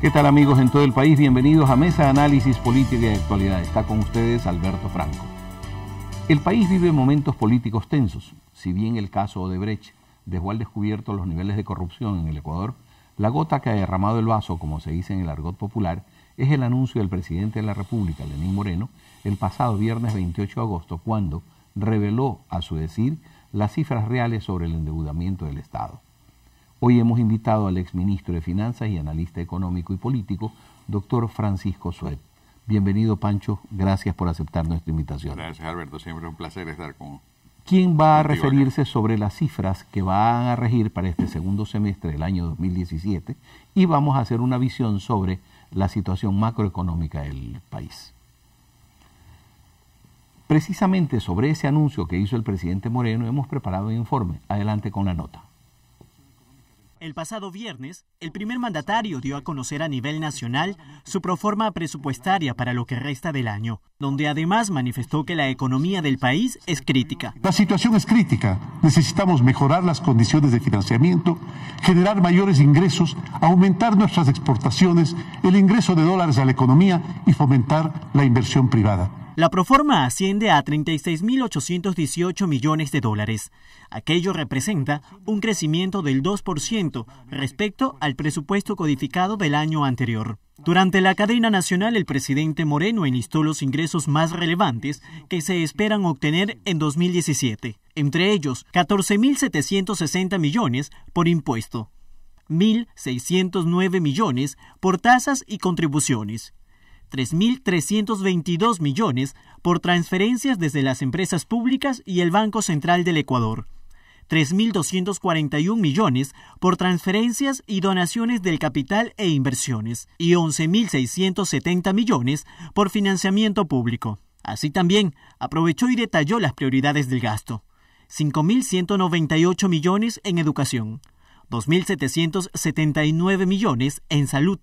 ¿Qué tal amigos en todo el país? Bienvenidos a Mesa de Análisis Política y Actualidad. Está con ustedes Alberto Franco. El país vive momentos políticos tensos. Si bien el caso Odebrecht dejó al descubierto los niveles de corrupción en el Ecuador, la gota que ha derramado el vaso, como se dice en el argot popular, es el anuncio del presidente de la República, Lenín Moreno, el pasado viernes 28 de agosto, cuando reveló, a su decir, las cifras reales sobre el endeudamiento del Estado. Hoy hemos invitado al exministro de Finanzas y analista económico y político, doctor Francisco Suet. Bienvenido, Pancho. Gracias por aceptar nuestra invitación. Gracias, Alberto. Siempre es un placer estar con. ¿Quién va a referirse sobre las cifras que van a regir para este segundo semestre del año 2017? Y vamos a hacer una visión sobre la situación macroeconómica del país. Precisamente sobre ese anuncio que hizo el presidente Moreno hemos preparado un informe. Adelante con la nota. El pasado viernes, el primer mandatario dio a conocer a nivel nacional su proforma presupuestaria para lo que resta del año, donde además manifestó que la economía del país es crítica. La situación es crítica. Necesitamos mejorar las condiciones de financiamiento, generar mayores ingresos, aumentar nuestras exportaciones, el ingreso de dólares a la economía y fomentar la inversión privada. La proforma asciende a 36.818 millones de dólares. Aquello representa un crecimiento del 2% respecto al presupuesto codificado del año anterior. Durante la cadena nacional, el presidente Moreno enlistó los ingresos más relevantes que se esperan obtener en 2017, entre ellos 14.760 millones por impuesto, 1.609 millones por tasas y contribuciones, 3.322 millones por transferencias desde las empresas públicas y el Banco Central del Ecuador, 3.241 millones por transferencias y donaciones del capital e inversiones, y 11.670 millones por financiamiento público. Así también, aprovechó y detalló las prioridades del gasto. 5.198 millones en educación, 2.779 millones en salud,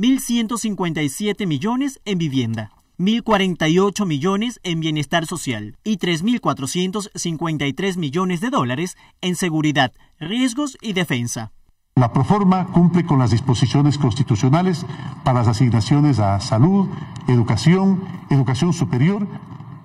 1.157 millones en vivienda. 1.048 millones en bienestar social y 3.453 millones de dólares en seguridad, riesgos y defensa. La proforma cumple con las disposiciones constitucionales para las asignaciones a salud, educación, educación superior,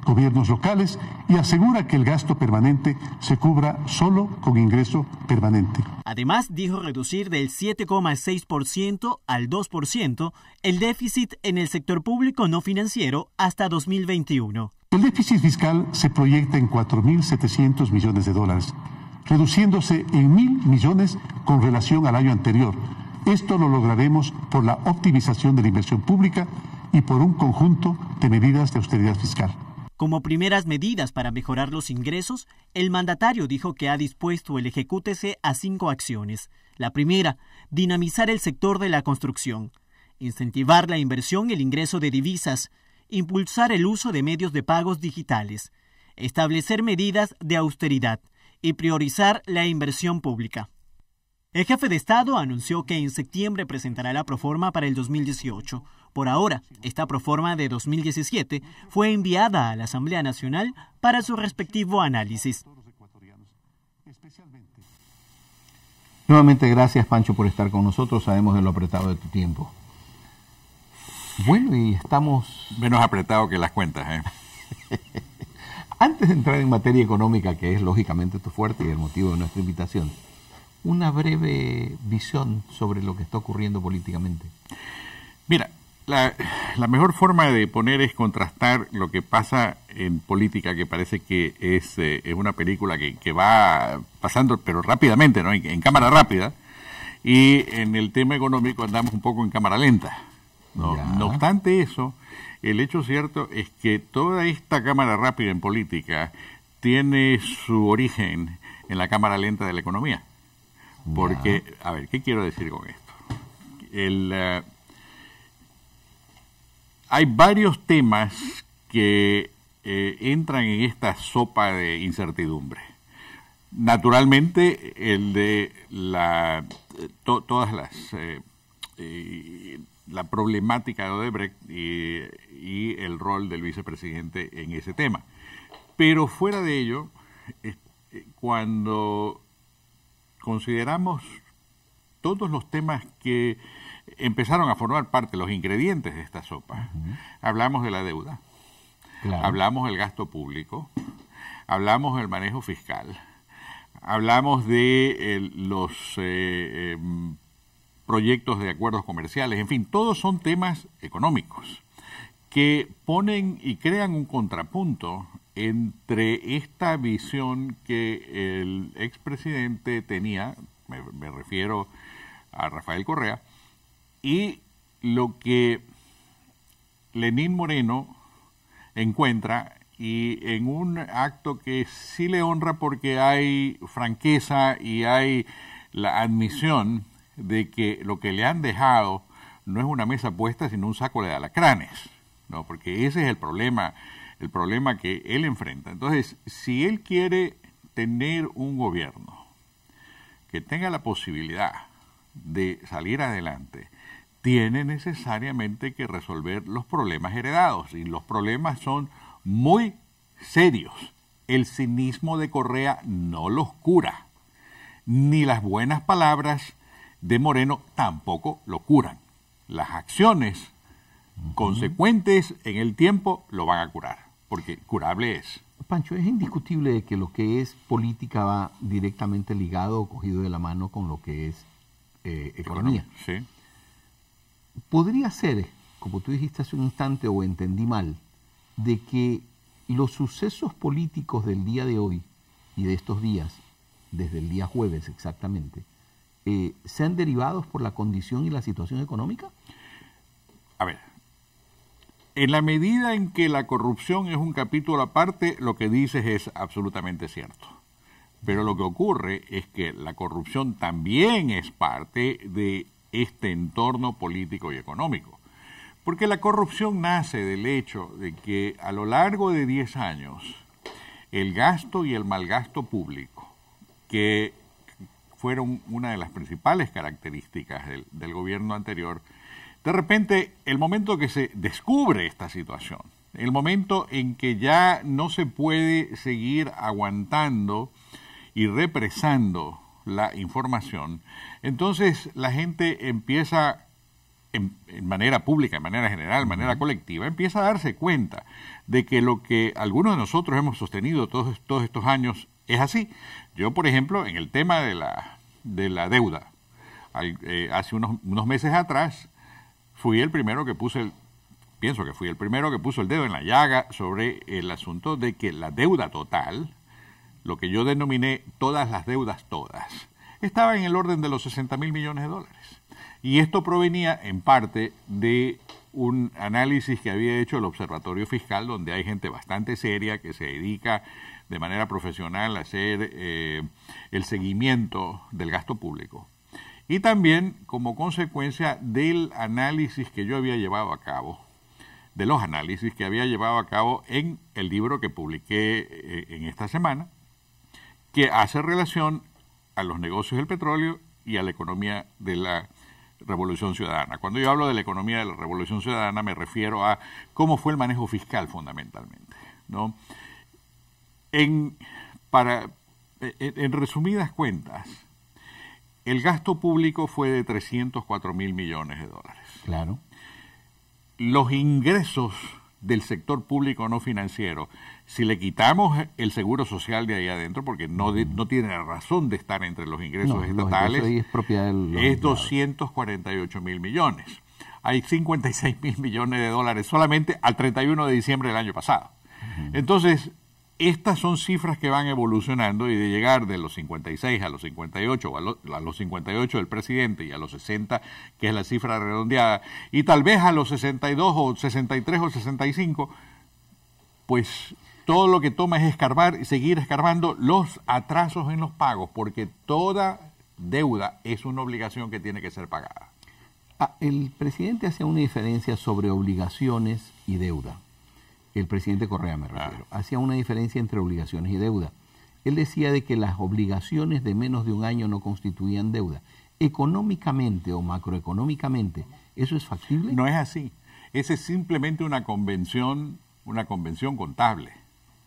gobiernos locales y asegura que el gasto permanente se cubra solo con ingreso permanente. Además, dijo reducir del 7,6% al 2% el déficit en el sector público no financiero hasta 2021. El déficit fiscal se proyecta en 4.700 millones de dólares, reduciéndose en 1.000 millones con relación al año anterior. Esto lo lograremos por la optimización de la inversión pública y por un conjunto de medidas de austeridad fiscal. Como primeras medidas para mejorar los ingresos, el mandatario dijo que ha dispuesto el Ejecútese a cinco acciones. La primera, dinamizar el sector de la construcción, incentivar la inversión y el ingreso de divisas, impulsar el uso de medios de pagos digitales, establecer medidas de austeridad y priorizar la inversión pública. El jefe de Estado anunció que en septiembre presentará la proforma para el 2018, por ahora, esta proforma de 2017 fue enviada a la Asamblea Nacional para su respectivo análisis. Nuevamente gracias Pancho por estar con nosotros, sabemos de lo apretado de tu tiempo. Bueno, y estamos... Menos apretados que las cuentas, ¿eh? Antes de entrar en materia económica, que es lógicamente tu fuerte y el motivo de nuestra invitación, una breve visión sobre lo que está ocurriendo políticamente. Mira, la, mejor forma de poner es contrastar lo que pasa en política, que parece que es, eh, una película que, que, va pasando, pero rápidamente, ¿no? En, cámara rápida, y en el tema económico andamos un poco en cámara lenta. No, obstante eso, el hecho cierto es que toda esta cámara rápida en política tiene su origen en la cámara lenta de la economía. Porque, a ver, ¿qué quiero decir con esto? El, eh, hay varios temas que eh, entran en esta sopa de incertidumbre. Naturalmente, el de la, todas las, eh, la problemática de Odebrecht y, el rol del vicepresidente en ese tema. Pero fuera de ello, eh, cuando consideramos todos los temas que empezaron a formar parte los ingredientes de esta sopa. Hablamos de la deuda, hablamos del gasto público, hablamos del manejo fiscal, hablamos de eh, los eh, em, proyectos de acuerdos comerciales, en fin, todos son temas económicos que ponen y crean un contrapunto entre esta visión que el expresidente tenía, me refiero a Rafael Correa, y lo que Lenín Moreno encuentra, y en un acto que sí le honra porque hay franqueza y hay la admisión de que lo que le han dejado no es una mesa puesta, sino un saco de alacranes, ¿no? porque ese es el problema, el problema que él enfrenta. Entonces, si él quiere tener un gobierno que tenga la posibilidad de salir adelante, tiene necesariamente que resolver los problemas heredados y los problemas son muy serios. El cinismo de Correa no los cura, ni las buenas palabras de Moreno tampoco lo curan. Las acciones consecuentes en el tiempo lo van a curar, porque curable es. Pancho, es indiscutible que lo que es política va directamente ligado o cogido de la mano con lo que es eh, economía. Sí podría ser, como tú dijiste hace un instante o entendí mal, de que los sucesos políticos del día de hoy y de estos días, desde el día jueves exactamente, eh, sean derivados por la condición y la situación económica? A ver, en la medida en que la corrupción es un capítulo aparte, lo que dices es absolutamente cierto. Pero lo que ocurre es que la corrupción también es parte de este entorno político y económico. Porque la corrupción nace del hecho de que a lo largo de 10 años el gasto y el malgasto público, que fueron una de las principales características del, del gobierno anterior, de repente el momento que se descubre esta situación, el momento en que ya no se puede seguir aguantando y represando la información, entonces la gente empieza, en, manera pública, en manera general, en manera colectiva, empieza a darse cuenta de que lo que algunos de nosotros hemos sostenido todos, todos estos años es así. Yo, por ejemplo, en el tema de la, de la deuda, eh, hace unos, unos meses atrás fui el primero que puse pienso que fui el primero que puso el dedo en la llaga sobre el asunto de que la deuda total lo que yo denominé todas las deudas todas, estaba en el orden de los 60 mil millones de dólares. Y esto provenía en parte de un análisis que había hecho el Observatorio Fiscal, donde hay gente bastante seria que se dedica de manera profesional a hacer eh, el seguimiento del gasto público. Y también como consecuencia del análisis que yo había llevado a cabo, de los análisis que había llevado a cabo en el libro que publiqué eh, en esta semana, que hace relación a los negocios del petróleo y a la economía de la Revolución Ciudadana. Cuando yo hablo de la economía de la Revolución Ciudadana me refiero a cómo fue el manejo fiscal fundamentalmente. En, en resumidas cuentas, el gasto público fue de 304 mil millones de dólares. Claro. Los ingresos del sector público no financiero, si le quitamos el seguro social de ahí adentro, porque no, no tiene razón de estar entre los ingresos estatales, es, es 248 mil millones. Hay 56 mil millones de dólares solamente al 31 de diciembre del año pasado. Entonces, estas son cifras que van evolucionando y de llegar de los 56 a los 58, a, los 58 del presidente y a los 60, que es la cifra redondeada, y tal vez a los 62 o 63 o 65, pues todo lo que toma es escarbar y seguir escarbando los atrasos en los pagos, porque toda deuda es una obligación que tiene que ser pagada. Ah, el presidente hace una diferencia sobre obligaciones y deuda el presidente Correa me refiero, hacía una diferencia entre obligaciones y deuda. Él decía de que las obligaciones de menos de un año no constituían deuda. Económicamente o macroeconómicamente, ¿eso es factible? No es así. Esa es simplemente una convención, una convención contable.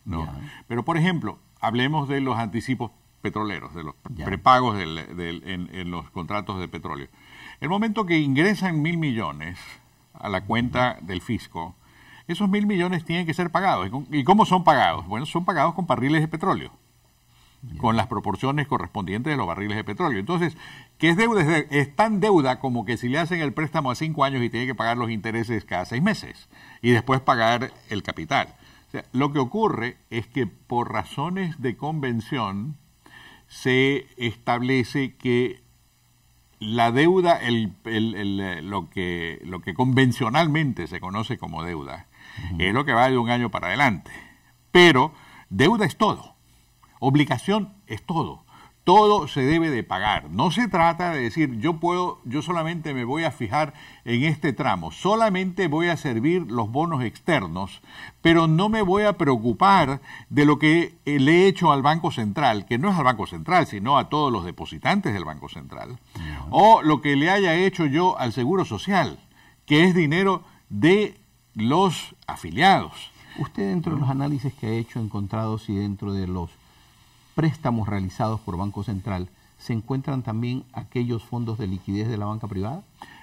¿no? Pero, por ejemplo, hablemos de los anticipos petroleros, de los prepagos en, en, los contratos de petróleo. El momento que ingresan mil millones a la cuenta del fisco, esos mil millones tienen que ser pagados. ¿Y cómo son pagados? Bueno, son pagados con barriles de petróleo, con las proporciones correspondientes de los barriles de petróleo. Entonces, ¿qué es deuda? Es tan deuda como que si le hacen el préstamo a cinco años y tiene que pagar los intereses cada seis meses y después pagar el capital. O sea, lo que ocurre es que por razones de convención se establece que la deuda, lo, que, lo que convencionalmente se conoce como deuda, es lo que va de un año para adelante. Pero deuda es todo, obligación es todo. Todo se debe de pagar. No se trata de decir yo puedo, yo solamente me voy a fijar en este tramo, solamente voy a servir los bonos externos, pero no me voy a preocupar de lo que eh, le he hecho al Banco Central, que no es al Banco Central, sino a todos los depositantes del Banco Central, o lo que le haya hecho yo al Seguro Social, que es dinero de los afiliados. Usted dentro de los análisis que ha hecho encontrados y dentro de los préstamos realizados por Banco Central, ¿se encuentran también aquellos fondos de liquidez de la banca privada?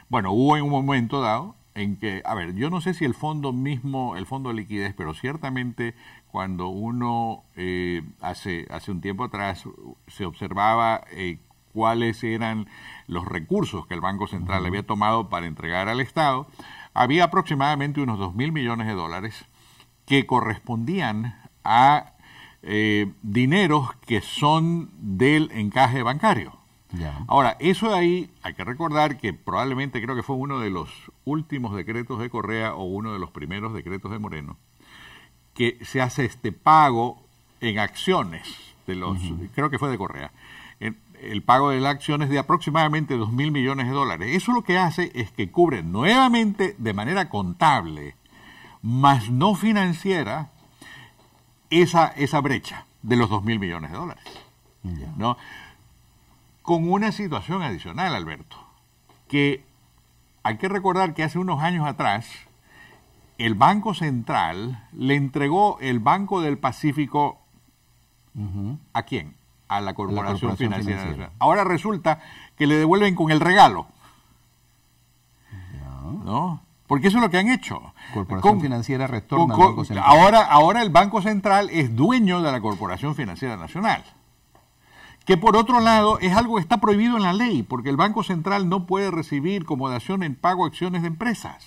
Bueno, hubo en un momento dado en que, a ver, yo no sé si el fondo mismo, el fondo de liquidez, pero ciertamente cuando uno eh, hace, hace un tiempo atrás se observaba eh, cuáles eran los recursos que el Banco Central había tomado para entregar al Estado, había aproximadamente unos 2 mil millones de dólares que correspondían a eh, dineros que son del encaje bancario. Ahora, eso de ahí hay que recordar que probablemente creo que fue uno de los últimos decretos de Correa o uno de los primeros decretos de Moreno, que se hace este pago en acciones de los, creo que fue de Correa, el pago de la acción es de aproximadamente 2 mil millones de dólares. Eso lo que hace es que cubre nuevamente de manera contable, más no financiera, esa, brecha de los 2 mil millones de dólares. Con una situación adicional, Alberto, que hay que recordar que hace unos años atrás el Banco Central le entregó el Banco del Pacífico a quién? a la Corporación, Financiera, Ahora resulta que le devuelven con el regalo. ¿No? Porque eso es lo que han hecho. Corporación Financiera retorna Ahora, ahora el Banco Central es dueño de la Corporación Financiera Nacional. Que por otro lado es algo que está prohibido en la ley, porque el Banco Central no puede recibir como comodación en pago acciones de empresas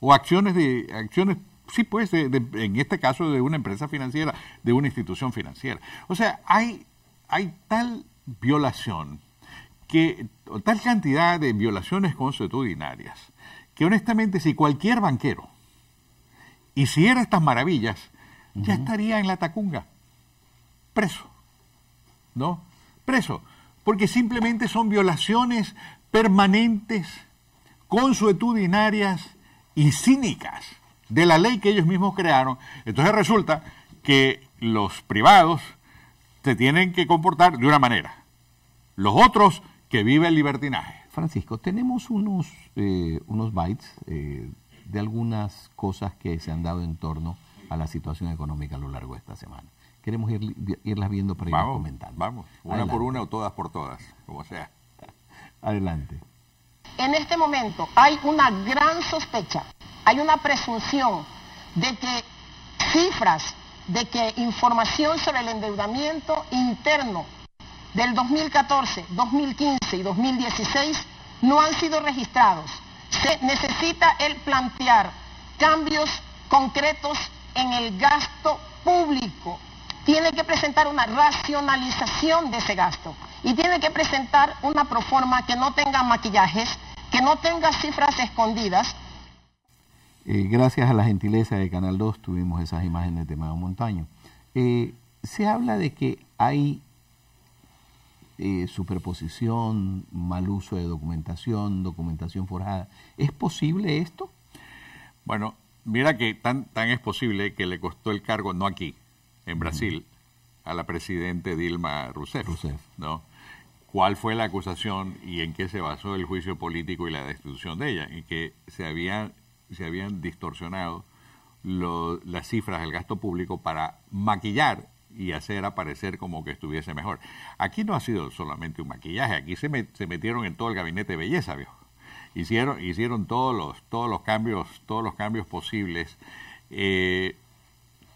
o acciones de acciones sí pues en este caso de una empresa financiera, de una institución financiera. O sea, hay hay tal violación, que, tal cantidad de violaciones consuetudinarias, que honestamente si cualquier banquero hiciera estas maravillas, ya estaría en la tacunga, preso, ¿no? Preso, porque simplemente son violaciones permanentes, consuetudinarias y cínicas de la ley que ellos mismos crearon. Entonces resulta que los privados se tienen que comportar de una manera. Los otros que vive el libertinaje. Francisco, tenemos unos, eh, unos bytes eh, de algunas cosas que se han dado en torno a la situación económica a lo largo de esta semana. Queremos ir, irlas viendo para ir comentando. Vamos, una por una o todas por todas, como sea. Adelante. En este momento hay una gran sospecha, hay una presunción de que cifras de que información sobre el endeudamiento interno del 2014, 2015 y 2016 no han sido registrados. Se necesita el plantear cambios concretos en el gasto público. Tiene que presentar una racionalización de ese gasto y tiene que presentar una proforma que no tenga maquillajes, que no tenga cifras escondidas, eh, gracias a la gentileza de Canal 2 tuvimos esas imágenes de Mao Montaño. Eh, se habla de que hay eh, superposición, mal uso de documentación, documentación forjada. ¿Es posible esto? Bueno, mira que tan, tan es posible que le costó el cargo, no aquí, en Brasil, a la presidente Dilma Rousseff. ¿no? ¿Cuál fue la acusación y en qué se basó el juicio político y la destitución de ella? Y que se había se habían distorsionado las cifras del gasto público para maquillar y hacer aparecer como que estuviese mejor. Aquí no ha sido solamente un maquillaje, aquí se, metieron en todo el gabinete de belleza, Hicieron, hicieron todos los, todos los cambios, todos los cambios posibles. Eh,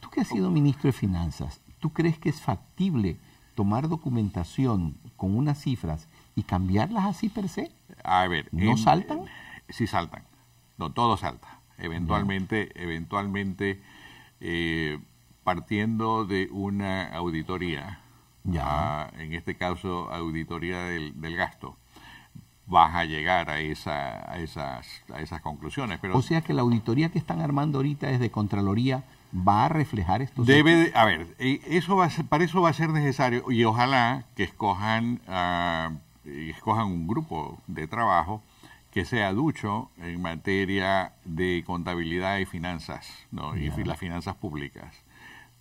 Tú que has sido ministro de Finanzas, ¿tú crees que es factible tomar documentación con unas cifras y cambiarlas así per se? A ver. ¿No saltan? sí saltan. No, todo salta. Eventualmente, eventualmente, eh, partiendo de una auditoría, ya. en este caso auditoría del, gasto, vas a llegar a, esa, a, esas, a esas conclusiones. o sea que la auditoría que están armando ahorita es de Contraloría va a reflejar estos debe de, a ver eh, eso va para eso va a ser necesario y ojalá que escojan ah, escojan un grupo de trabajo que sea ducho en materia de contabilidad y finanzas, y las finanzas públicas.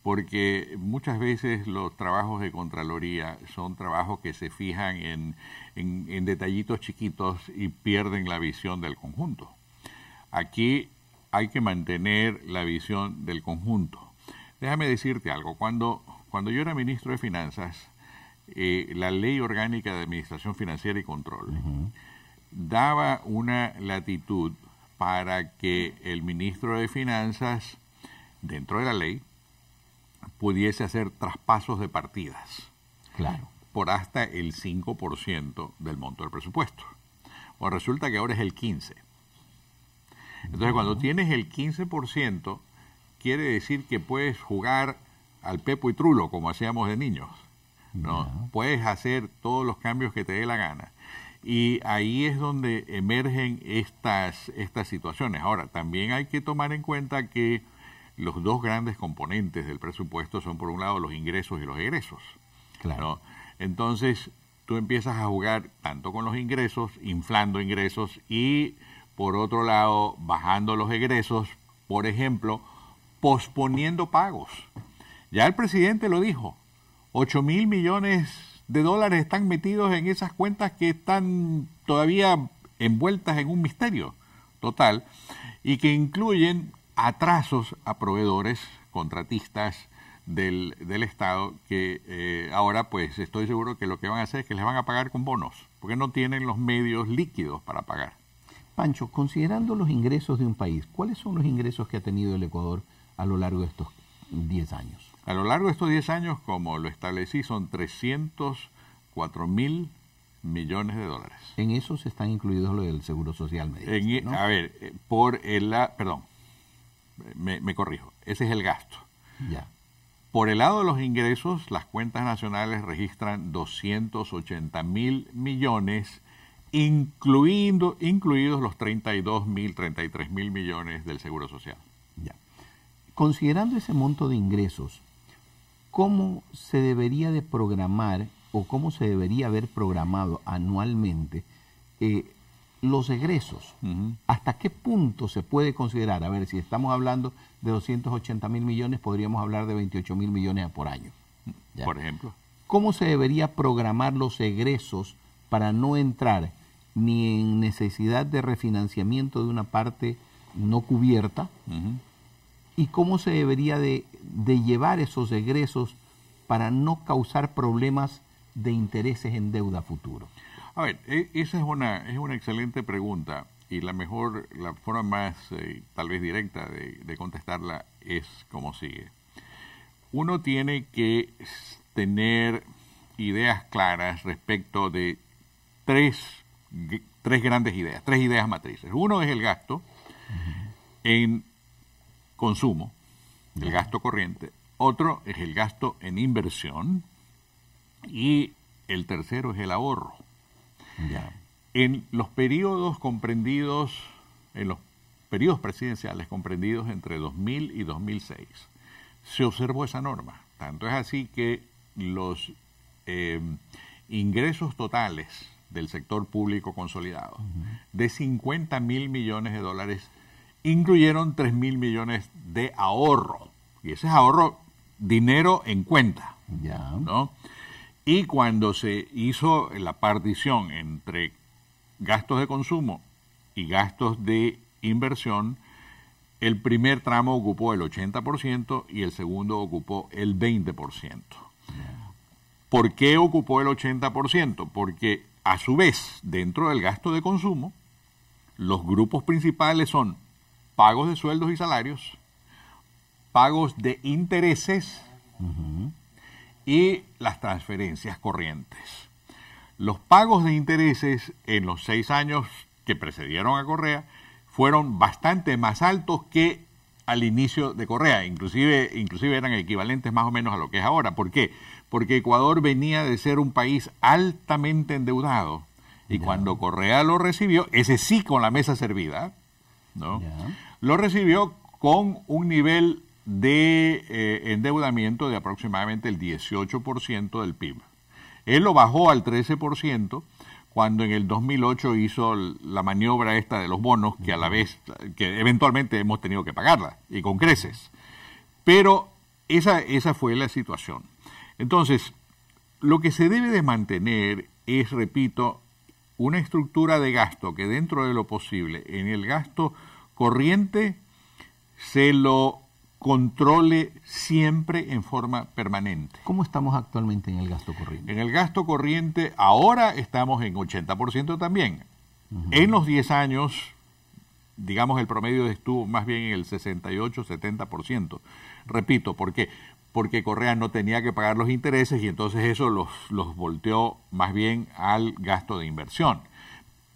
Porque muchas veces los trabajos de Contraloría son trabajos que se fijan en, en, detallitos chiquitos y pierden la visión del conjunto. Aquí hay que mantener la visión del conjunto. Déjame decirte algo, cuando, cuando yo era ministro de Finanzas, eh, la ley orgánica de administración financiera y control daba una latitud para que el ministro de Finanzas, dentro de la ley, pudiese hacer traspasos de partidas. Claro. Por hasta el 5% del monto del presupuesto. Pues resulta que ahora es el 15%. Entonces, cuando tienes el 15%, quiere decir que puedes jugar al pepo y trulo, como hacíamos de niños. no. Puedes hacer todos los cambios que te dé la gana. Y ahí es donde emergen estas, estas situaciones. Ahora, también hay que tomar en cuenta que los dos grandes componentes del presupuesto son, por un lado, los ingresos y los egresos. Claro. Entonces, tú empiezas a jugar tanto con los ingresos, inflando ingresos, y por otro lado, bajando los egresos, por ejemplo, posponiendo pagos. Ya el presidente lo dijo, 8 mil millones de dólares están metidos en esas cuentas que están todavía envueltas en un misterio total y que incluyen atrasos a proveedores, contratistas del, del Estado, que eh, ahora pues estoy seguro que lo que van a hacer es que les van a pagar con bonos, porque no tienen los medios líquidos para pagar. Pancho, considerando los ingresos de un país, ¿cuáles son los ingresos que ha tenido el Ecuador a lo largo de estos 10 años? A lo largo de estos 10 años, como lo establecí, son 304 mil millones de dólares. En esos están incluidos lo del Seguro Social, e- A ver, eh, por el... Perdón, me, corrijo, ese es el gasto. Ya. Por el lado de los ingresos, las cuentas nacionales registran 280 mil millones, incluyendo, incluidos los 32 mil, 33 mil millones del Seguro Social. Ya. Considerando ese monto de ingresos, cómo se debería de programar o cómo se debería haber programado anualmente eh, los egresos. ¿Hasta qué punto se puede considerar? A ver, si estamos hablando de 280 mil millones, podríamos hablar de 28 mil millones por año. Por ejemplo. ¿Cómo se debería programar los egresos para no entrar ni en necesidad de refinanciamiento de una parte no cubierta? ¿Y cómo se debería de de llevar esos egresos para no causar problemas de intereses en deuda futuro? A ver, e, esa es una, es una excelente pregunta y la mejor, la forma más eh, tal vez directa de, contestarla es como sigue. Uno tiene que tener ideas claras respecto de tres, tres grandes ideas, tres ideas matrices. Uno es el gasto en consumo, el gasto corriente, otro es el gasto en inversión y el tercero es el ahorro. En los periodos comprendidos, en los periodos presidenciales comprendidos entre 2000 y 2006, se observó esa norma. Tanto es así que los eh, ingresos totales del sector público consolidado de 50 mil millones de dólares incluyeron 3 mil millones de ahorro. Y ese es ahorro, dinero en cuenta. Y cuando se hizo la partición entre gastos de consumo y gastos de inversión, el primer tramo ocupó el 80% y el segundo ocupó el 20%. ¿Por qué ocupó el 80%? Porque a su vez, dentro del gasto de consumo, los grupos principales son pagos de sueldos y salarios, pagos de intereses y las transferencias corrientes. Los pagos de intereses en los seis años que precedieron a Correa fueron bastante más altos que al inicio de Correa, inclusive, inclusive eran equivalentes más o menos a lo que es ahora. ¿Por qué? Porque Ecuador venía de ser un país altamente endeudado y cuando Correa lo recibió, ese sí con la mesa servida, ¿no? lo recibió con un nivel de eh, endeudamiento de aproximadamente el 18% del PIB. Él lo bajó al 13% cuando en el 2008 hizo la maniobra esta de los bonos, que a la vez, que eventualmente hemos tenido que pagarla, y con creces. Pero esa, esa fue la situación. Entonces, lo que se debe de mantener es, repito, una estructura de gasto que dentro de lo posible, en el gasto corriente se lo controle siempre en forma permanente. ¿Cómo estamos actualmente en el gasto corriente? En el gasto corriente ahora estamos en 80% también. En los 10 años, digamos, el promedio estuvo más bien en el 68-70%. Repito, ¿por qué? Porque Correa no tenía que pagar los intereses y entonces eso los, los volteó más bien al gasto de inversión.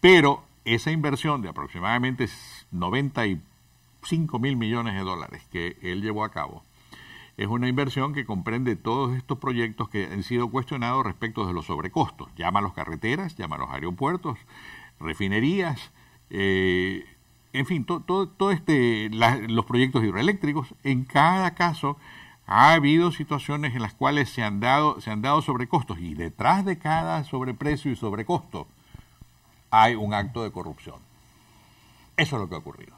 Pero esa inversión de aproximadamente 95 mil millones de dólares que él llevó a cabo es una inversión que comprende todos estos proyectos que han sido cuestionados respecto de los sobrecostos. llama a los carreteras, llama a los aeropuertos, refinerías, eh, en fin, todos este, los proyectos hidroeléctricos. En cada caso ha habido situaciones en las cuales se han dado, se han dado sobrecostos y detrás de cada sobreprecio y sobrecosto hay un acto de corrupción. Eso es lo que ha ocurrido.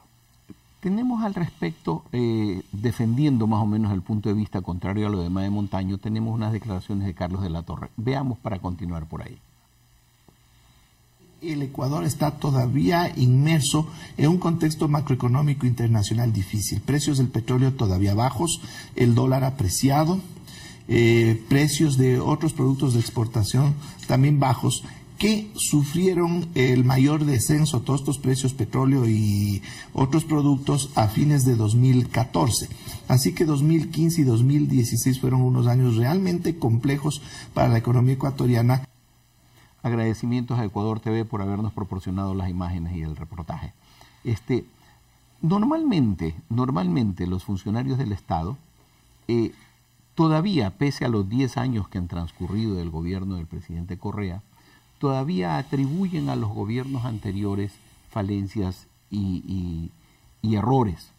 Tenemos al respecto, eh, defendiendo más o menos el punto de vista contrario a lo demás de Montaño, tenemos unas declaraciones de Carlos de la Torre. Veamos para continuar por ahí. El Ecuador está todavía inmerso en un contexto macroeconómico internacional difícil. Precios del petróleo todavía bajos, el dólar apreciado, eh, precios de otros productos de exportación también bajos que sufrieron el mayor descenso, todos estos precios, petróleo y otros productos a fines de 2014. Así que 2015 y 2016 fueron unos años realmente complejos para la economía ecuatoriana. Agradecimientos a Ecuador TV por habernos proporcionado las imágenes y el reportaje. Este, normalmente, normalmente los funcionarios del Estado eh, todavía, pese a los 10 años que han transcurrido del gobierno del presidente Correa, todavía atribuyen a los gobiernos anteriores falencias y, errores.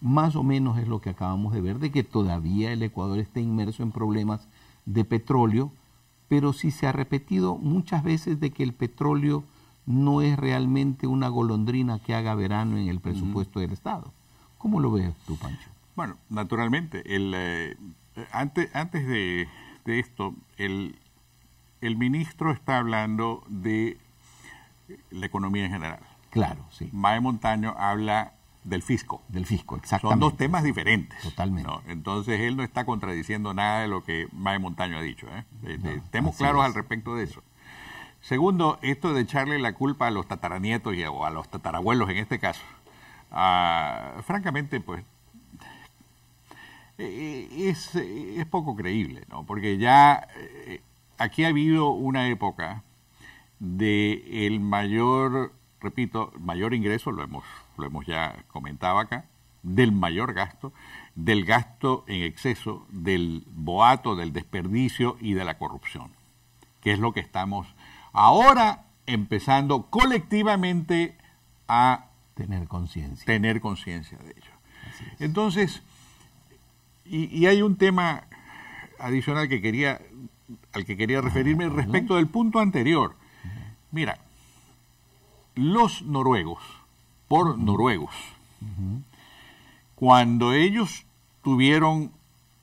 Más o menos es lo que acabamos de ver, de que todavía el Ecuador está inmerso en problemas de petróleo, pero sí se ha repetido muchas veces de que el petróleo no es realmente una golondrina que haga verano en el presupuesto del Estado. ¿Cómo lo ves tú, Pancho? Bueno, naturalmente, el, eh, antes, antes de esto, el, el ministro está hablando de la economía en general. Claro, sí. Mae Montaño habla del fisco. Del fisco, exactamente. Son dos temas diferentes. Totalmente. Entonces él no está contradiciendo nada de lo que Mae Montaño ha dicho. ¿eh? Estemos claros al respecto de eso. Segundo, esto de echarle la culpa a los tataranietos y, o a los tatarabuelos en este caso. Ah, francamente, pues eh, eh, eh, es, poco creíble, ¿no? Porque ya aquí ha habido una época del mayor, repito, mayor ingreso, lo hemos, lo hemos ya comentado acá, del mayor gasto, del gasto en exceso, del boato, del desperdicio y de la corrupción, que es lo que estamos ahora empezando colectivamente a tener conciencia. Tener conciencia de ello. Entonces, y, hay un tema adicional que quería al que quería referirme respecto del punto anterior. Mira, los noruegos, por noruegos, cuando ellos tuvieron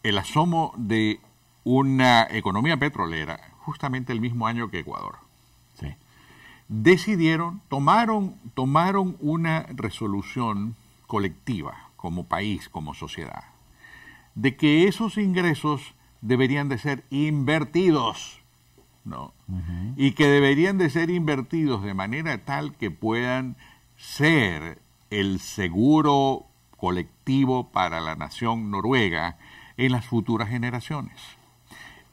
el asomo de una economía petrolera, justamente el mismo año que Ecuador, decidieron, tomaron, tomaron una resolución colectiva como país, como sociedad, de que esos ingresos deberían de ser invertidos, ¿no? Y que deberían de ser invertidos de manera tal que puedan ser el seguro colectivo para la nación noruega en las futuras generaciones.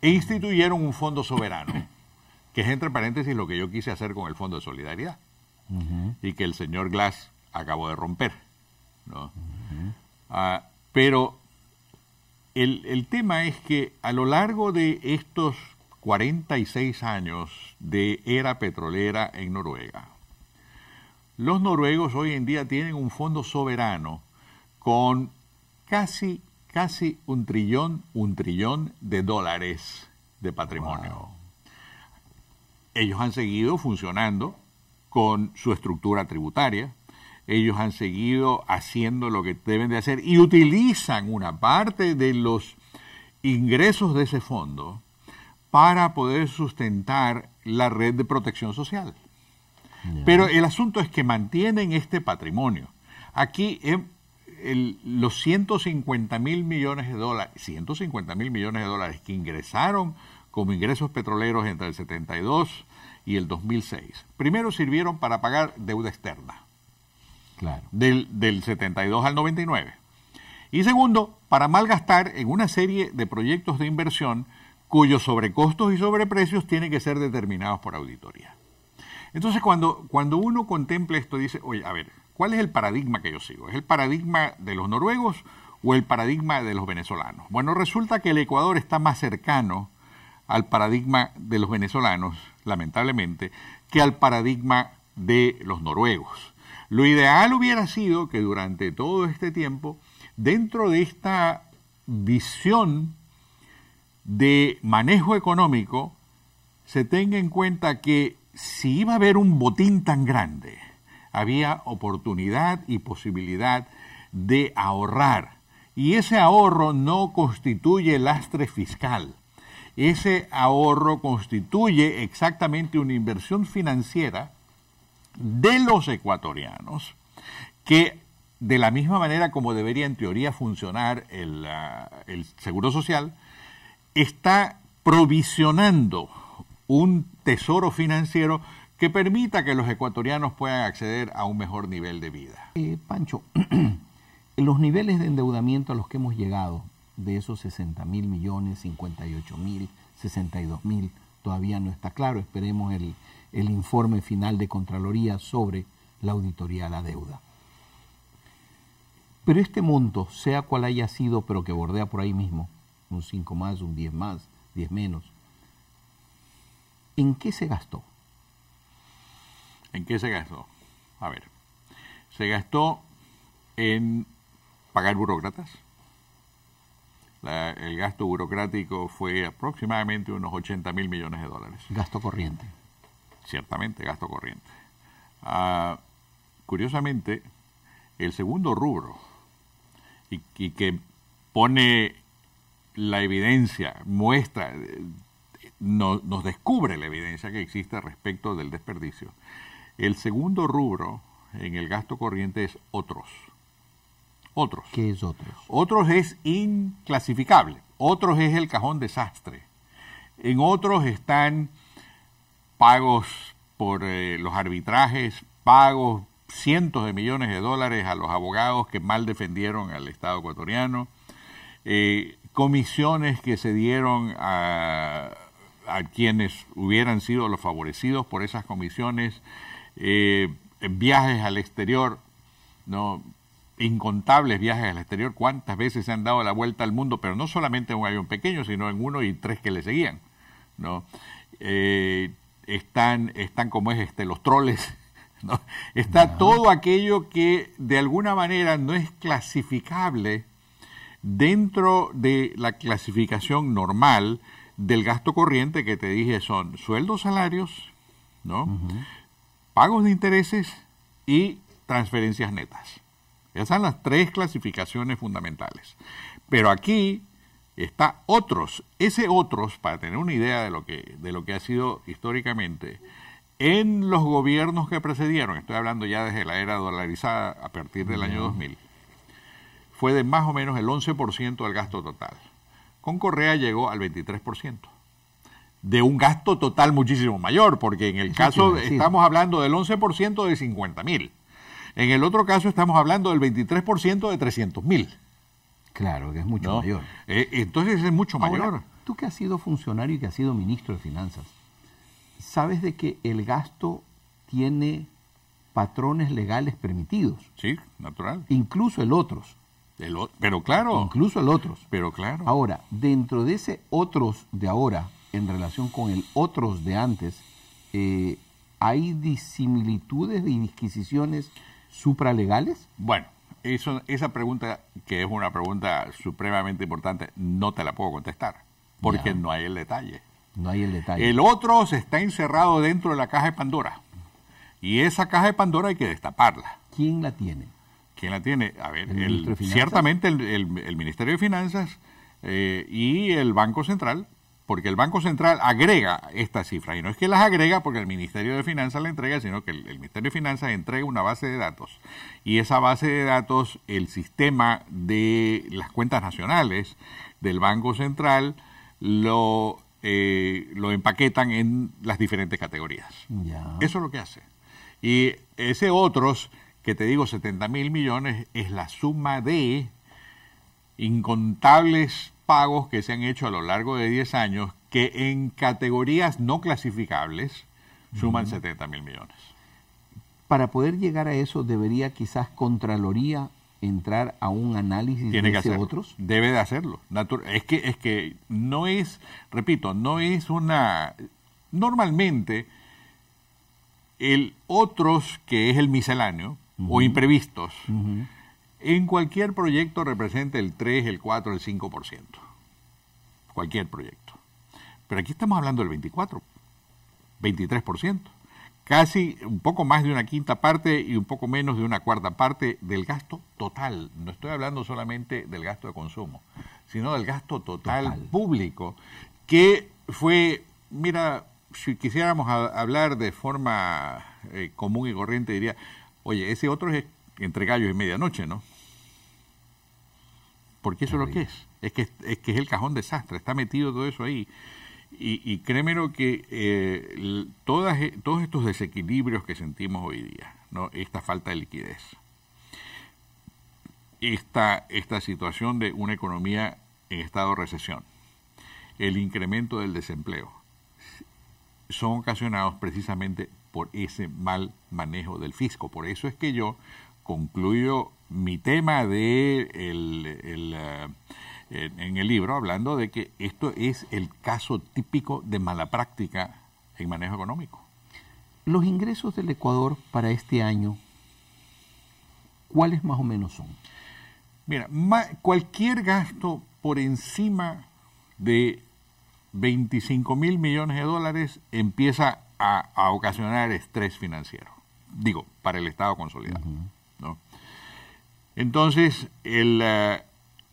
E instituyeron un fondo soberano, que es entre paréntesis lo que yo quise hacer con el Fondo de Solidaridad, y que el señor Glass acabó de romper. ¿no? Ah, pero el, tema es que a lo largo de estos 46 años de era petrolera en Noruega, los noruegos hoy en día tienen un fondo soberano con casi, casi un trillón, un trillón de dólares de patrimonio. Ellos han seguido funcionando con su estructura tributaria, ellos han seguido haciendo lo que deben de hacer y utilizan una parte de los ingresos de ese fondo para poder sustentar la red de protección social. Pero el asunto es que mantienen este patrimonio. Aquí eh, los millones de dólares, 150 mil millones de dólares que ingresaron como ingresos petroleros entre el 72 y el 2006, primero sirvieron para pagar deuda externa del, 72 al 99. Y segundo, para malgastar en una serie de proyectos de inversión cuyos sobrecostos y sobreprecios tienen que ser determinados por auditoría. Entonces, cuando, cuando uno contempla esto, dice, oye, a ver, ¿cuál es el paradigma que yo sigo? ¿Es el paradigma de los noruegos o el paradigma de los venezolanos? Bueno, resulta que el Ecuador está más cercano al paradigma de los venezolanos, lamentablemente, que al paradigma de los noruegos. Lo ideal hubiera sido que durante todo este tiempo, dentro de esta visión de manejo económico, se tenga en cuenta que si iba a haber un botín tan grande, había oportunidad y posibilidad de ahorrar. Y ese ahorro no constituye lastre fiscal. Ese ahorro constituye exactamente una inversión financiera de los ecuatorianos, que de la misma manera como debería en teoría funcionar ah, el, Seguro Social, está provisionando un tesoro financiero que permita que los ecuatorianos puedan acceder a un mejor nivel de vida. Eh, Pancho, los niveles de endeudamiento a los que hemos llegado, de esos 60 mil millones, 58 mil, 62 mil, todavía no está claro. Esperemos el, el informe final de Contraloría sobre la auditoría a la deuda. Pero este monto, sea cual haya sido, pero que bordea por ahí mismo, un 5 más, un 10 más, 10 menos, ¿en qué se gastó? ¿En qué se gastó? A ver, se gastó en pagar burócratas. el gasto burocrático fue aproximadamente unos 80 mil millones de dólares. Gasto corriente ciertamente gasto corriente. Ah, curiosamente, el segundo rubro, y, que pone la evidencia, muestra, nos descubre la evidencia que existe respecto del desperdicio. El segundo rubro en el gasto corriente es otros. Otros. ¿Qué es otros? Otros es inclasificable. Otros es el cajón desastre. En otros están pagos por eh, los arbitrajes, pagos cientos de millones de dólares a los abogados que mal defendieron al Estado ecuatoriano, eh, comisiones que se dieron a, quienes hubieran sido los favorecidos por esas comisiones, eh, viajes al exterior, no incontables viajes al exterior, cuántas veces se han dado la vuelta al mundo, pero no solamente en un avión pequeño, sino en uno y tres que le seguían, ¿no? están, están como es este, los troles, está todo aquello que de alguna manera no es clasificable dentro de la clasificación normal del gasto corriente que te dije son sueldos, salarios, ¿no? pagos de intereses y transferencias netas. Esas son las tres clasificaciones fundamentales. Pero aquí está otros, ese otros, para tener una idea de lo que, de lo que ha sido históricamente, en los gobiernos que precedieron, estoy hablando ya desde la era dolarizada a partir del año 2000, fue de más o menos el 11% del gasto total. Con Correa llegó al 23%, de un gasto total muchísimo mayor, porque en el caso estamos hablando del 11% de 50 mil, en el otro caso estamos hablando del 23% de 300 mil. Claro, que es mucho mayor. Eh, entonces es mucho mayor. Tú que has sido funcionario y que has sido ministro de Finanzas, sabes de que el gasto tiene patrones legales permitidos. Sí, natural. Incluso el otros. El pero claro. Incluso el otros. Pero claro. Ahora, dentro de ese otros de ahora, en relación con el otros de antes, eh, ¿hay disimilitudes y disquisiciones supralegales? Bueno, esa pregunta, que es una pregunta supremamente importante, no te la puedo contestar, porque no hay el detalle. No hay el detalle. El otro se está encerrado dentro de la caja de Pandora. Y esa caja de Pandora hay que destaparla. ¿Quién la tiene? ¿Quién la tiene? A ver, ciertamente el, Ministerio de Finanzas eh, y el Banco Central porque el Banco Central agrega estas cifras, y no es que las agrega porque el Ministerio de Finanzas la entrega, sino que el, Ministerio de Finanzas entrega una base de datos, y esa base de datos, el sistema de las cuentas nacionales del Banco Central, lo, eh, empaquetan en las diferentes categorías. Eso es lo que hace. Y ese otros, que te digo, 70 mil millones, es la suma de incontables pagos que se han hecho a lo largo de 10 años que en categorías no clasificables suman 70 mil millones. Para poder llegar a eso debería quizás Contraloría entrar a un análisis de otros? Debe de hacerlo. es que es que no es, repito, no es una normalmente el otros que es el misceláneo o imprevistos en cualquier proyecto representa el 3, el 4, el 5%. Cualquier proyecto. Pero aquí estamos hablando del 24, 23%. Casi un poco más de una quinta parte y un poco menos de una cuarta parte del gasto total. No estoy hablando solamente del gasto de consumo, sino del gasto total, público, que fue, mira, si quisiéramos hablar de forma eh, común y corriente, diría, oye, ese otro es entre gallos y medianoche, ¿no? porque eso es lo que es. Es que, es el cajón desastre, está metido todo eso ahí. Y, y que eh, e, todos estos desequilibrios que sentimos hoy día, ¿no? esta falta de liquidez, esta, esta situación de una economía en estado de recesión, el incremento del desempleo, son ocasionados precisamente por ese mal manejo del fisco. Por eso es que yo concluyo mi tema de eh, en, el libro hablando de que esto es el caso típico de mala práctica en manejo económico. Los ingresos del Ecuador para este año, ¿cuáles más o menos son? Mira, cualquier gasto por encima de 25 mil millones de dólares empieza a, ocasionar estrés financiero. Digo, para el Estado consolidado. Entonces, eh,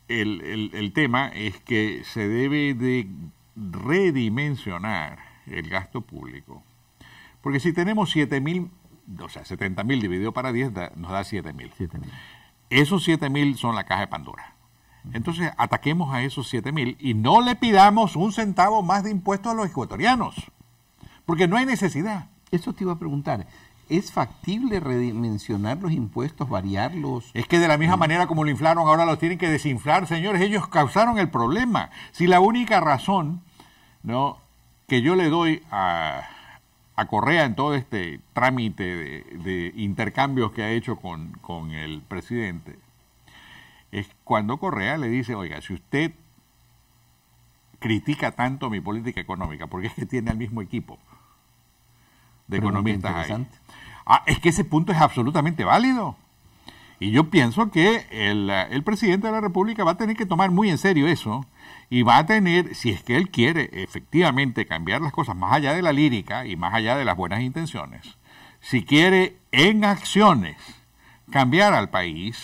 el, el, el, tema es que se debe de redimensionar el gasto público. Porque si tenemos 7.000, o sea, 70.000 dividido para 10 nos da 7.000. mil Esos 7.000 son la caja de Pandora. Entonces, ataquemos a esos 7.000 y no le pidamos un centavo más de impuestos a los ecuatorianos, porque no hay necesidad. Eso te iba a preguntar. ¿Es factible redimensionar los impuestos, variarlos? Es que de la misma mm. manera como lo inflaron, ahora los tienen que desinflar, señores. Ellos causaron el problema. Si la única razón ¿no? que yo le doy a, a Correa en todo este trámite de, intercambios que ha hecho con, con, el presidente es cuando Correa le dice, oiga, si usted critica tanto mi política económica, porque es que tiene al mismo equipo de economistas ahí. Ah, es que ese punto es absolutamente válido. Y yo pienso que el, el, presidente de la República va a tener que tomar muy en serio eso y va a tener, si es que él quiere efectivamente cambiar las cosas más allá de la lírica y más allá de las buenas intenciones, si quiere en acciones cambiar al país,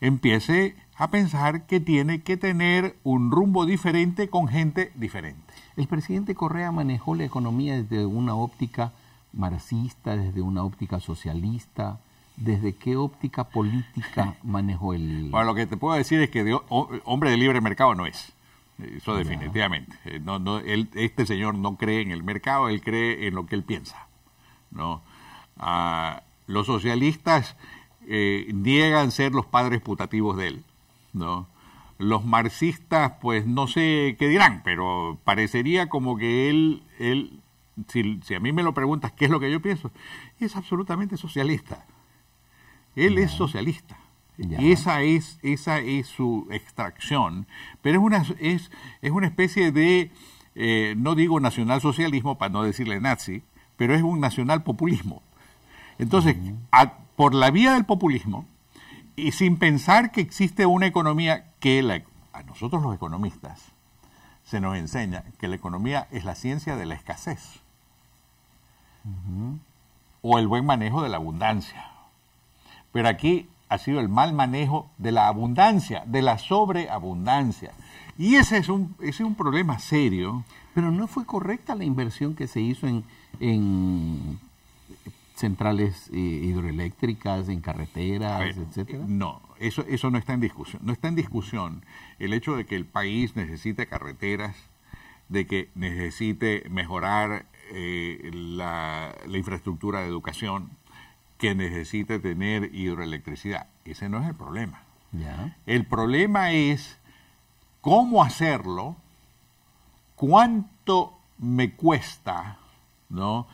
empiece a pensar que tiene que tener un rumbo diferente con gente diferente. El presidente Correa manejó la economía desde una óptica marxista, desde una óptica socialista? ¿Desde qué óptica política manejó el...? Bueno, lo que te puedo decir es que hombre de libre mercado no es. Eso definitivamente. Eh, no, no, este señor no cree en el mercado, él cree en lo que él piensa. ¿no? Ah, los socialistas eh, niegan ser los padres putativos de él. ¿no? Los marxistas, pues no sé qué dirán, pero parecería como que él, él si, a mí me lo preguntas qué es lo que yo pienso, es absolutamente socialista. Él es socialista. Y esa es, esa es su extracción. Pero es una, es, una especie de, eh, no digo nacionalsocialismo para no decirle nazi, pero es un nacionalpopulismo. Entonces, por la vía del populismo, y sin pensar que existe una economía que a nosotros los economistas se nos enseña que la economía es la ciencia de la escasez o el buen manejo de la abundancia. Pero aquí ha sido el mal manejo de la abundancia, de la sobreabundancia. Y ese es un, ese es un problema serio. Pero no fue correcta la inversión que se hizo en, en centrales eh, hidroeléctricas, en carreteras, etcétera. No, eso, no está en discusión. No está en discusión el hecho de que el país necesite carreteras, de que necesite mejorar eh, la, infraestructura de educación, que necesite tener hidroelectricidad. Ese no es el problema. El problema es cómo hacerlo, cuánto me cuesta, ¿no?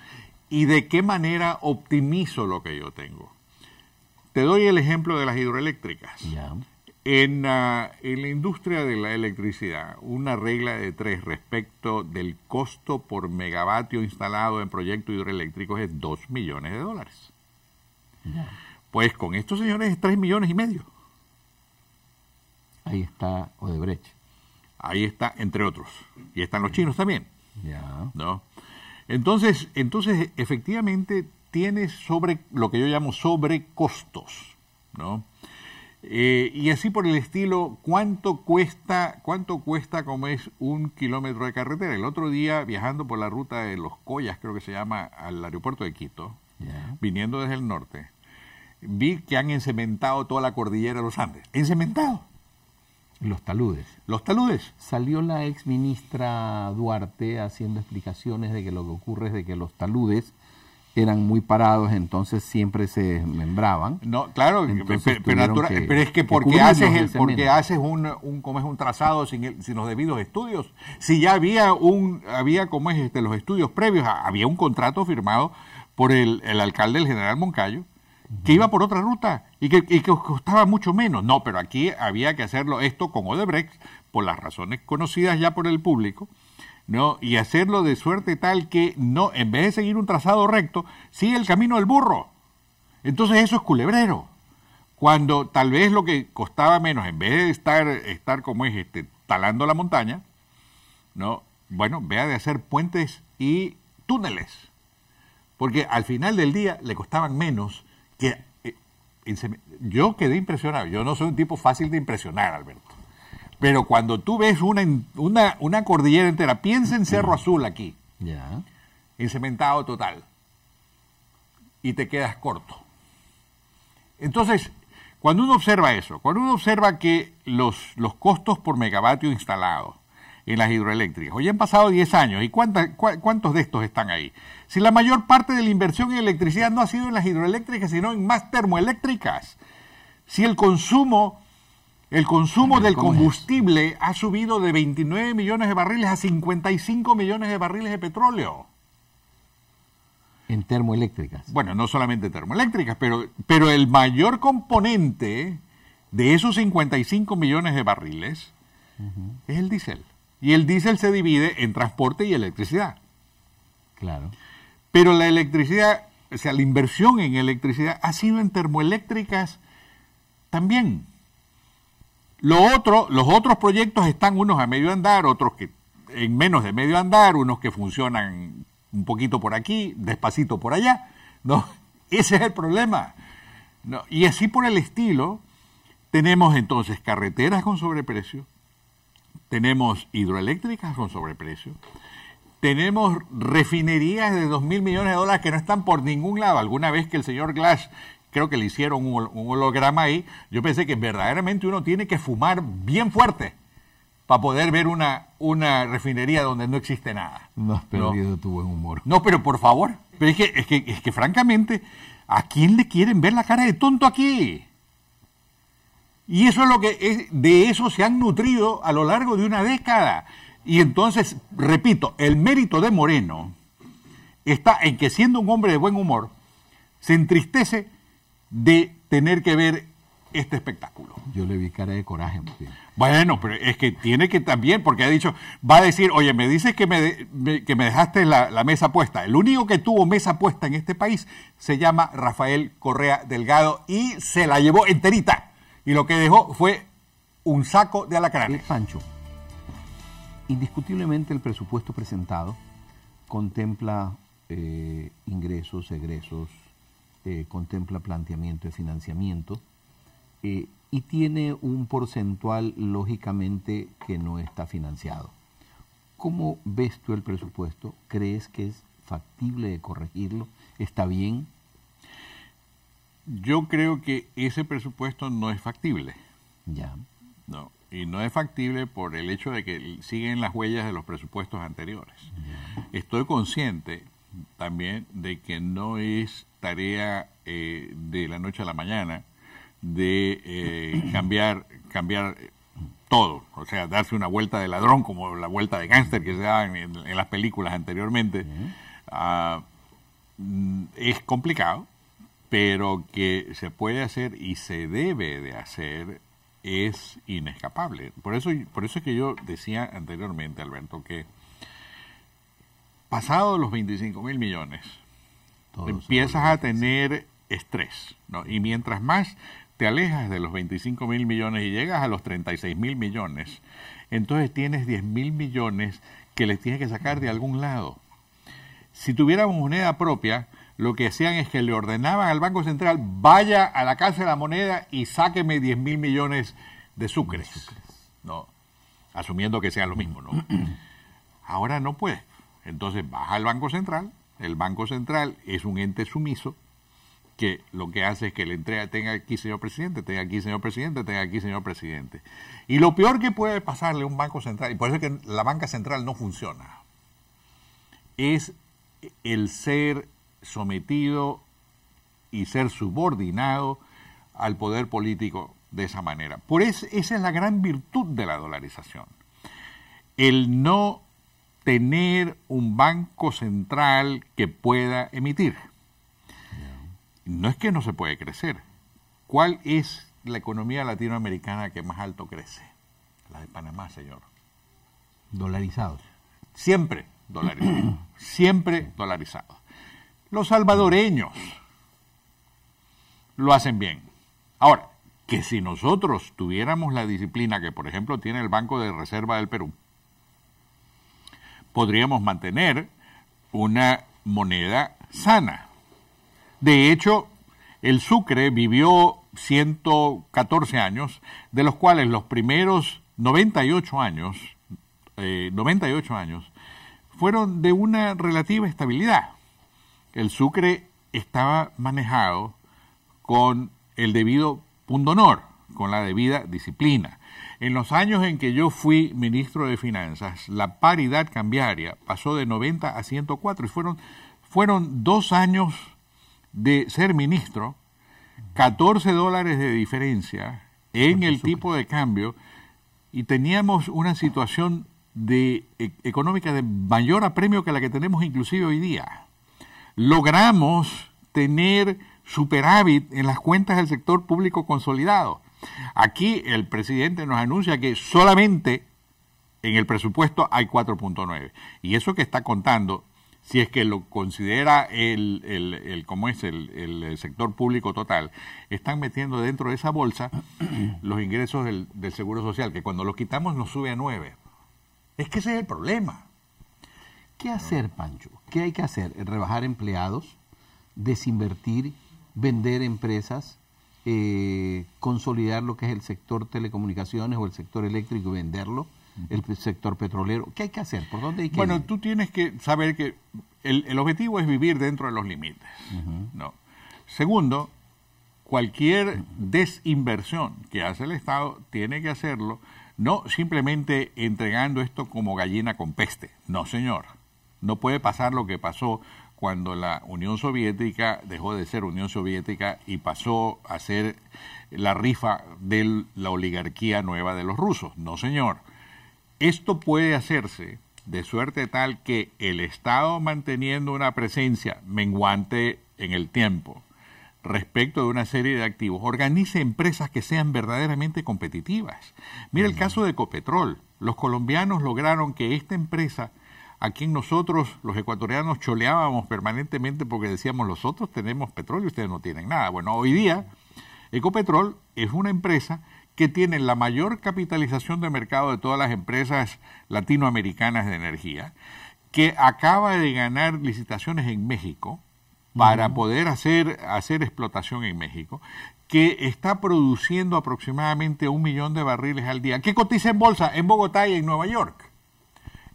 Y de qué manera optimizo lo que yo tengo. Te doy el ejemplo de las hidroeléctricas. En, la industria de la electricidad, una regla de tres respecto del costo por megavatio instalado en proyectos hidroeléctricos es 2 millones de dólares. Pues con estos señores es tres millones y medio. Ahí está Odebrecht. Ahí está, entre otros. Y están los chinos también. ¿no? Entonces, entonces, efectivamente, tiene sobre lo que yo llamo sobrecostos, ¿no? Eh, y así por el estilo, ¿cuánto cuesta, cuánto cuesta como es un kilómetro de carretera? El otro día, viajando por la ruta de Los Collas, creo que se llama, al aeropuerto de Quito, viniendo desde el norte, vi que han encementado toda la cordillera de los Andes. Encementado. Los taludes. Los taludes. Salió la ex ministra Duarte haciendo explicaciones de que lo que ocurre es de que los taludes eran muy parados, entonces siempre se desmembraban. No, claro, pero, pero, es que porque haces, el, porque haces un, un, es un trazado sin, sin, los debidos estudios, si ya había un, había como es este, los estudios previos, había un contrato firmado por el, el alcalde, el general Moncayo, que iba por otra ruta y que, y que, costaba mucho menos. No, pero aquí había que hacerlo esto con Odebrecht, por las razones conocidas ya por el público, y hacerlo de suerte tal que no, en vez de seguir un trazado recto, sigue el camino del burro. Entonces eso es culebrero. Cuando tal vez lo que costaba menos, en vez de estar, estar como es, este, talando la montaña, ¿no? Bueno, vea de hacer puentes y túneles. Porque al final del día le costaban menos que... Eh, yo quedé impresionado. Yo no soy un tipo fácil de impresionar, Alberto. Pero cuando tú ves una, una, cordillera entera, piensa en Cerro Azul aquí, En cementado total, y te quedas corto. Entonces, cuando uno observa eso, cuando uno observa que los, los costos por megavatio instalados en las hidroeléctricas, hoy han pasado 10 años, ¿y cuántos de estos están ahí? Si la mayor parte de la inversión en electricidad no ha sido en las hidroeléctricas, sino en más termoeléctricas, si el consumo el consumo del combustible ha subido de 29 millones de barriles a 55 millones de barriles de petróleo. En termoeléctricas. Bueno, no solamente termoeléctricas, pero, pero el mayor componente de esos 55 millones de barriles es el diésel. Y el diésel se divide en transporte y electricidad. Claro. Pero la electricidad, o sea, la inversión en electricidad ha sido en termoeléctricas también otro, los otros proyectos están unos a medio andar, otros que en menos de medio andar, unos que funcionan un poquito por aquí, despacito por allá. ¿no? Ese es el problema. Y así por el estilo, tenemos entonces carreteras con sobreprecio, tenemos hidroeléctricas con sobreprecio, tenemos refinerías de 2.000 mil millones de dólares que no están por ningún lado. Alguna vez que el señor Glass creo que le hicieron un, holograma ahí, yo pensé que verdaderamente uno tiene que fumar bien fuerte para poder ver una, una refinería donde no existe nada. No perdido tu humor. No, pero por favor, pero es que, es que, francamente, ¿a quién le quieren ver la cara de tonto aquí? Y eso es lo que de eso se han nutrido a lo largo de una década. Y entonces, repito, el mérito de Moreno está en que siendo un hombre de buen humor, se entristece de tener que ver este espectáculo. Yo le vi cara de coraje. Bueno, pero es que tiene que también, porque ha dicho, va a decir, oye, me dices que me, que me dejaste la, mesa puesta. El único que tuvo mesa puesta en este país se llama Rafael Correa Delgado y se la llevó enterita. Y lo que dejó fue un saco de alacranes. Pancho, indiscutiblemente el presupuesto presentado contempla eh, ingresos, egresos, eh, contempla planteamiento de financiamiento eh, y tiene un porcentual lógicamente que no está financiado. ¿Cómo ves tú el presupuesto? ¿Crees que es factible de corregirlo? ¿Está bien? Yo creo que ese presupuesto no es factible. Ya. No, y no es factible por el hecho de que siguen las huellas de los presupuestos anteriores. Estoy consciente también de que no es tarea eh, de la noche a la mañana de eh, cambiar, cambiar todo, o sea, darse una vuelta de ladrón como la vuelta de gángster que se daba en, las películas anteriormente, ah, mm, es complicado, pero que se puede hacer y se debe de hacer es inescapable. Por eso, por eso es que yo decía anteriormente, Alberto, que pasado los 25 mil millones, empiezas a tener estrés. Y mientras más te alejas de los 25 mil millones y llegas a los 36 mil millones, entonces tienes 10 mil millones que les tienes que sacar de algún lado. Si tuviéramos moneda propia, lo que hacían es que le ordenaban al Banco Central, vaya a la Casa de la Moneda y sáqueme 10 mil millones de sucres, ¿no? asumiendo que sea lo mismo. ¿no? Ahora no puede. Entonces vas al Banco Central el Banco Central es un ente sumiso que lo que hace es que le entrega, tenga aquí señor presidente, tenga aquí señor presidente, tenga aquí señor presidente. Y lo peor que puede pasarle a un banco central, y por eso es que la banca central no funciona, es el ser sometido y ser subordinado al poder político de esa manera. Por eso esa es la gran virtud de la dolarización. El no tener un banco central que pueda emitir. No es que no se puede crecer. ¿Cuál es la economía latinoamericana que más alto crece? La de Panamá, señor. Dolarizados. Siempre dolarizados. Siempre dolarizados. Los salvadoreños lo hacen bien. Ahora, que si nosotros tuviéramos la disciplina que, por ejemplo, tiene el Banco de Reserva del Perú, podríamos mantener una moneda sana. De hecho, el Sucre vivió 114 años, de los cuales los primeros 98 años, 98 eh, años fueron de una relativa estabilidad. El Sucre estaba manejado con el debido pundonor, con la debida disciplina. En los años en que yo fui ministro de Finanzas, la paridad cambiaria pasó de 90 a 104 y fueron, fueron dos años de ser ministro, 14 dólares de diferencia en el tipo de cambio y teníamos una situación e, económica de mayor apremio que la que tenemos inclusive hoy día. Logramos tener superávit en las cuentas del sector público consolidado. Aquí el presidente nos anuncia que solamente en el presupuesto hay 4.9. Y eso que está contando, si es que lo considera el, como es el, sector público total, están metiendo dentro de esa bolsa los ingresos del, del Seguro Social, que cuando los quitamos nos sube a 9. Es que ese es el problema. ¿Qué hacer, Pancho? ¿Qué hay que hacer? ¿Rebajar empleados? ¿Desinvertir? ¿Vender empresas? Eh, consolidar lo que es el sector telecomunicaciones o el sector eléctrico y venderlo, el sector petrolero. ¿Qué hay que hacer? ¿Por dónde hay que Bueno, tú tienes que saber que el, objetivo es vivir dentro de los límites. ¿no? Segundo, cualquier desinversión que hace el Estado tiene que hacerlo no simplemente entregando esto como gallina con peste. No, señor. No puede pasar lo que pasó cuando la Unión Soviética dejó de ser Unión Soviética y pasó a ser la rifa de la oligarquía nueva de los rusos. No, señor. Esto puede hacerse de suerte tal que el Estado manteniendo una presencia menguante en el tiempo respecto de una serie de activos, organice empresas que sean verdaderamente competitivas. Mira el caso de Copetrol. Los colombianos lograron que esta empresa a quien nosotros los ecuatorianos choleábamos permanentemente porque decíamos, nosotros tenemos petróleo, y ustedes no tienen nada. Bueno, hoy día Ecopetrol es una empresa que tiene la mayor capitalización de mercado de todas las empresas latinoamericanas de energía, que acaba de ganar licitaciones en México para poder hacer, hacer explotación en México, que está produciendo aproximadamente un millón de barriles al día, que cotiza en bolsa en Bogotá y en Nueva York.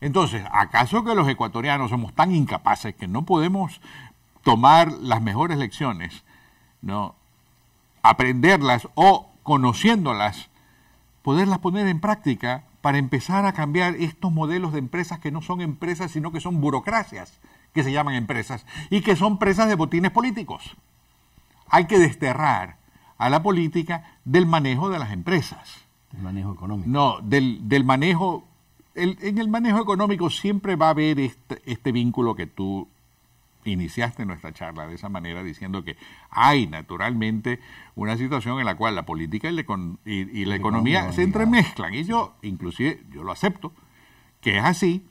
Entonces, ¿acaso que los ecuatorianos somos tan incapaces que no podemos tomar las mejores lecciones, no aprenderlas o conociéndolas, poderlas poner en práctica para empezar a cambiar estos modelos de empresas que no son empresas, sino que son burocracias, que se llaman empresas, y que son presas de botines políticos. Hay que desterrar a la política del manejo de las empresas. Del manejo económico. No, del, del manejo en el manejo económico siempre va a haber este, vínculo que tú iniciaste nuestra charla de esa manera, diciendo que hay naturalmente una situación en la cual la política y la, economía, economía se entremezclan. Y yo, inclusive, yo lo acepto, que es así,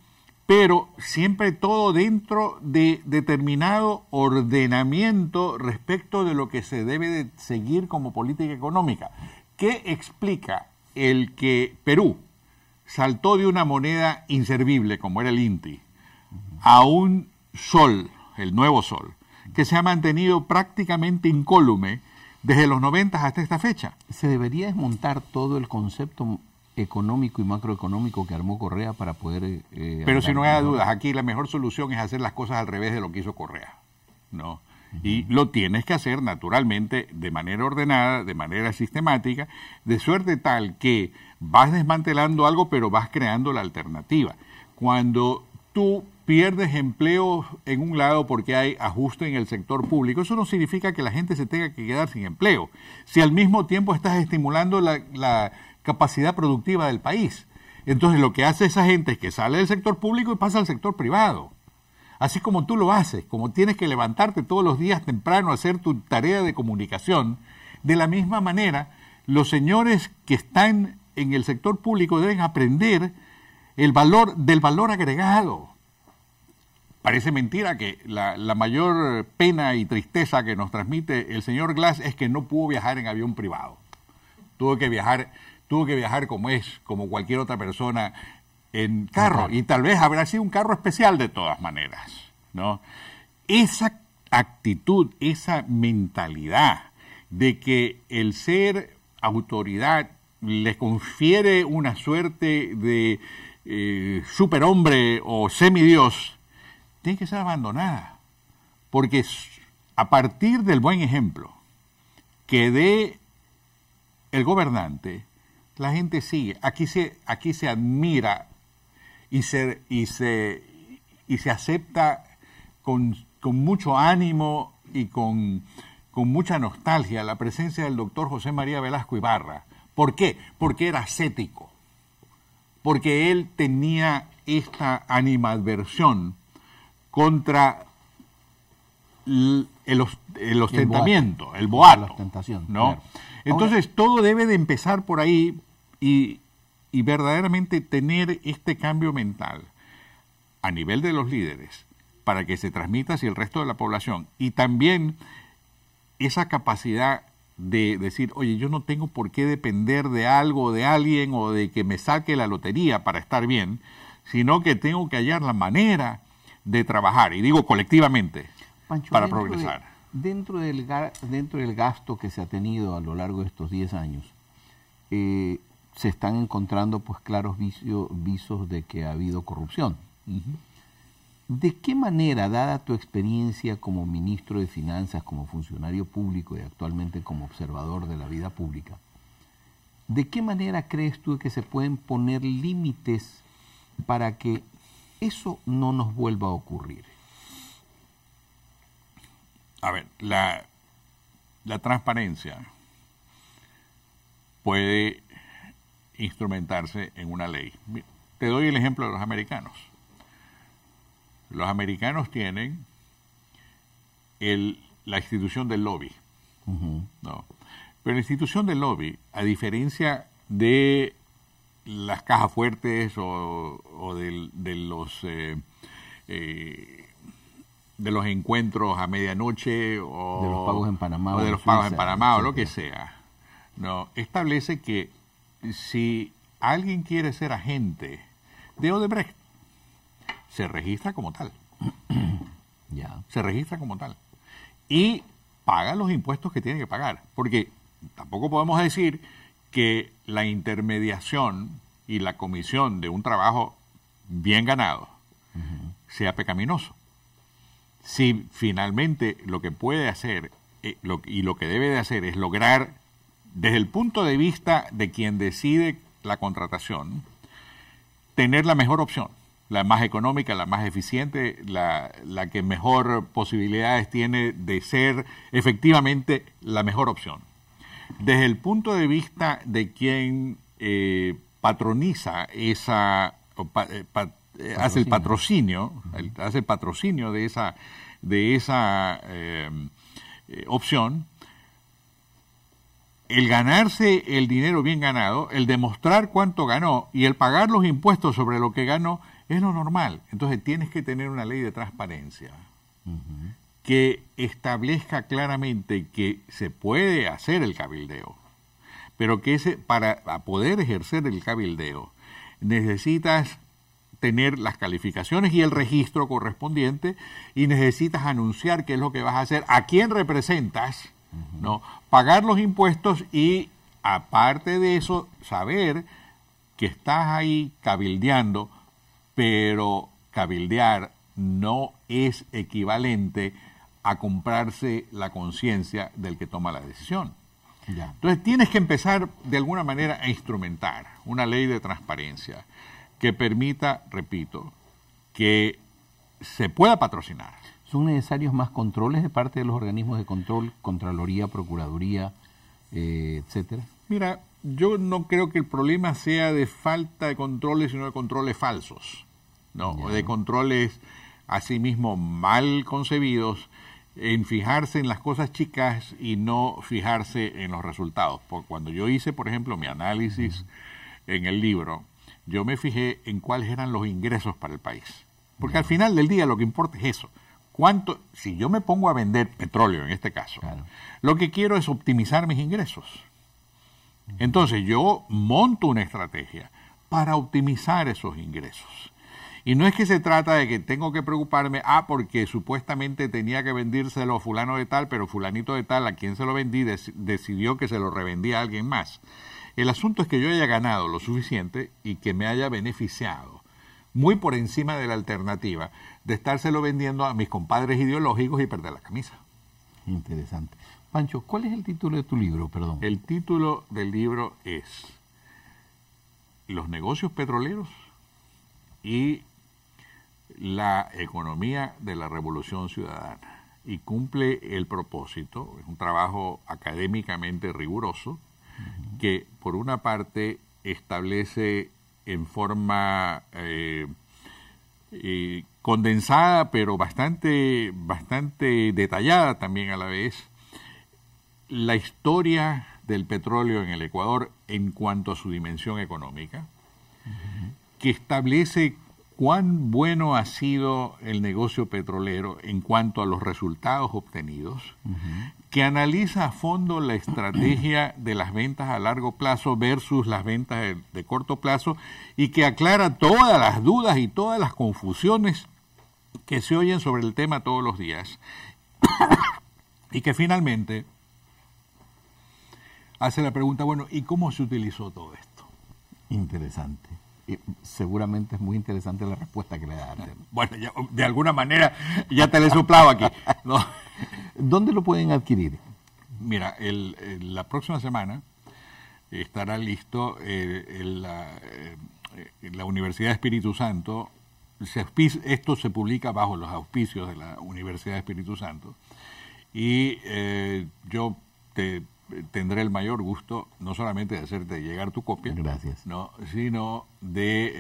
pero siempre todo dentro de determinado ordenamiento respecto de lo que se debe de seguir como política económica. ¿Qué explica el que Perú, saltó de una moneda inservible, como era el INTI, a un sol, el nuevo sol, que se ha mantenido prácticamente incólume desde los 90 hasta esta fecha. Se debería desmontar todo el concepto económico y macroeconómico que armó Correa para poder... Eh, eh, Pero si no hay dudas, aquí la mejor solución es hacer las cosas al revés de lo que hizo Correa. ¿no? Y lo tienes que hacer naturalmente de manera ordenada, de manera sistemática, de suerte tal que vas desmantelando algo, pero vas creando la alternativa. Cuando tú pierdes empleo en un lado porque hay ajuste en el sector público, eso no significa que la gente se tenga que quedar sin empleo, si al mismo tiempo estás estimulando la, capacidad productiva del país. Entonces lo que hace esa gente es que sale del sector público y pasa al sector privado. Así como tú lo haces, como tienes que levantarte todos los días temprano a hacer tu tarea de comunicación, de la misma manera, los señores que están en el sector público deben aprender el valor del valor agregado. Parece mentira que la, mayor pena y tristeza que nos transmite el señor Glass es que no pudo viajar en avión privado. Tuvo que viajar, tuvo que viajar como es, como cualquier otra persona, en carro. Y tal vez habrá sido un carro especial de todas maneras. ¿no? Esa actitud, esa mentalidad de que el ser autoridad le confiere una suerte de eh, superhombre o semidios, tiene que ser abandonada. Porque a partir del buen ejemplo que dé el gobernante, la gente sigue. Aquí se, aquí se admira y se, y se, y se acepta con, mucho ánimo y con, con mucha nostalgia la presencia del doctor José María Velasco Ibarra ¿Por qué? Porque era ascético, porque él tenía esta animadversión contra el, ostentamiento, el boato. la ¿no? Entonces todo debe de empezar por ahí y verdaderamente tener este cambio mental a nivel de los líderes para que se transmita hacia el resto de la población y también esa capacidad de decir, oye, yo no tengo por qué depender de algo, de alguien o de que me saque la lotería para estar bien, sino que tengo que hallar la manera de trabajar, y digo colectivamente, para progresar. dentro, del, dentro del gasto que se ha tenido a lo largo de estos 10 años, eh, se están encontrando pues claros visos de que ha habido corrupción. ¿De qué manera, dada tu experiencia como ministro de Finanzas, como funcionario público y actualmente como observador de la vida pública, ¿de qué manera crees tú que se pueden poner límites para que eso no nos vuelva a ocurrir? A ver, la, transparencia puede instrumentarse en una ley. Te doy el ejemplo de los americanos los americanos tienen el, la institución del lobby. ¿no? Pero la institución del lobby, a diferencia de las cajas fuertes o, de, los eh, eh, de los encuentros a medianoche o de los pagos en Panamá o de los en Panamá o lo que sea, no establece que si alguien quiere ser agente de Odebrecht se registra como tal. ya. Se registra como tal. Y paga los impuestos que tiene que pagar. Porque tampoco podemos decir que la intermediación y la comisión de un trabajo bien ganado sea pecaminoso. Si finalmente lo que puede hacer eh, y lo que debe de hacer es lograr, desde el punto de vista de quien decide la contratación, tener la mejor opción la más económica, la más eficiente, la, que mejor posibilidades tiene de ser efectivamente la mejor opción. Desde el punto de vista de quien eh, patroniza esa, eh, eh, hace el patrocinio, hace el patrocinio de esa, de esa em, opción, el ganarse el dinero bien ganado, el demostrar cuánto ganó y el pagar los impuestos sobre lo que ganó es lo normal. Entonces tienes que tener una ley de transparencia que establezca claramente que se puede hacer el cabildeo, pero que ese, para poder ejercer el cabildeo necesitas tener las calificaciones y el registro correspondiente y necesitas anunciar qué es lo que vas a hacer, a quién representas, ¿no? pagar los impuestos y aparte de eso saber que estás ahí cabildeando pero cabildear no es equivalente a comprarse la conciencia del que toma la decisión. Entonces tienes que empezar de alguna manera a instrumentar una ley de transparencia que permita, repito, que se pueda patrocinar. ¿Son necesarios más controles de parte de los organismos de control, Contraloría, Procuraduría, eh, etcétera? Mira, yo no creo que el problema sea de falta de controles, sino de controles falsos, ¿no? De controles asimismo mal concebidos, en fijarse en las cosas chicas y no fijarse en los resultados. Porque cuando yo hice, por ejemplo, mi análisis en el libro, yo me fijé en cuáles eran los ingresos para el país. Porque al final del día lo que importa es eso. ¿Cuánto, si yo me pongo a vender petróleo en este caso, lo que quiero es optimizar mis ingresos. Entonces yo monto una estrategia para optimizar esos ingresos. Y no es que se trata de que tengo que preocuparme, ah, porque supuestamente tenía que vendírselo a fulano de tal, pero fulanito de tal, a quien se lo vendí, decidió que se lo revendía a alguien más. El asunto es que yo haya ganado lo suficiente y que me haya beneficiado, muy por encima de la alternativa de estárselo vendiendo a mis compadres ideológicos y perder la camisa. Interesante. Pancho, ¿cuál es el título de tu libro? Perdón. El título del libro es Los negocios petroleros y la economía de la revolución ciudadana. Y cumple el propósito, es un trabajo académicamente riguroso, que por una parte establece en forma eh, eh, condensada, pero bastante, bastante detallada también a la vez, la historia del petróleo en el Ecuador en cuanto a su dimensión económica, que establece cuán bueno ha sido el negocio petrolero en cuanto a los resultados obtenidos, que analiza a fondo la estrategia de las ventas a largo plazo versus las ventas de corto plazo y que aclara todas las dudas y todas las confusiones que se oyen sobre el tema todos los días y que finalmente hace la pregunta, bueno, ¿y cómo se utilizó todo esto? Interesante. seguramente es muy interesante la respuesta que le da Bueno, de alguna manera ya te le soplado aquí. ¿Dónde lo pueden adquirir? Mira, la próxima semana estará listo en eh, eh, la, Universidad Espíritu Santo. esto se publica bajo los auspicios de la Universidad de Espíritu Santo. Y eh, yo te tendré el mayor gusto no solamente de hacerte llegar tu copia, sino de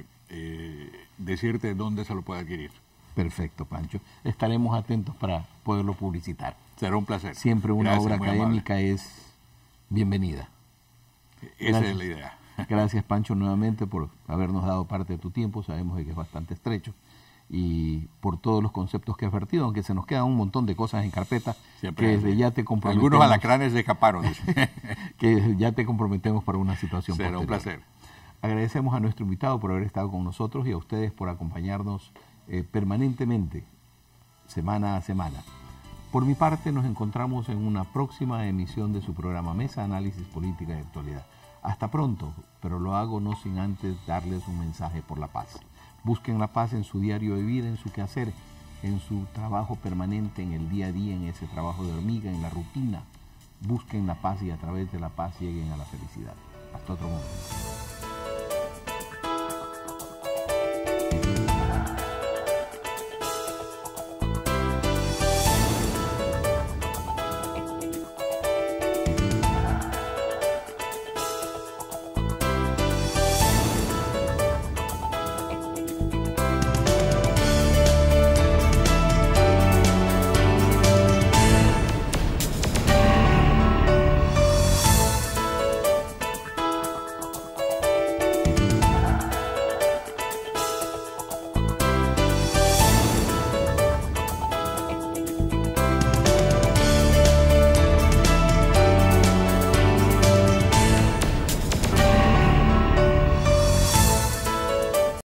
eh, eh, decirte dónde se lo puede adquirir. Perfecto, Pancho. Estaremos atentos para poderlo publicitar. Será un placer. Siempre una obra académica es bienvenida. Esa es la idea. Gracias, Pancho, nuevamente por habernos dado parte de tu tiempo. Sabemos que es bastante estrecho y por todos los conceptos que ha vertido, aunque se nos quedan un montón de cosas en carpeta que ya te comprometemos. Algunos alacranes se escaparon. que ya te comprometemos para una situación. Será un placer. Agradecemos a nuestro invitado por haber estado con nosotros y a ustedes por acompañarnos eh, permanentemente, semana a semana. Por mi parte, nos encontramos en una próxima emisión de su programa Mesa Análisis Política y Actualidad. Hasta pronto, pero lo hago no sin antes darles un mensaje por la paz. Busquen la paz en su diario de vida, en su quehacer, en su trabajo permanente, en el día a día, en ese trabajo de hormiga, en la rutina. Busquen la paz y a través de la paz lleguen a la felicidad. Hasta otro momento.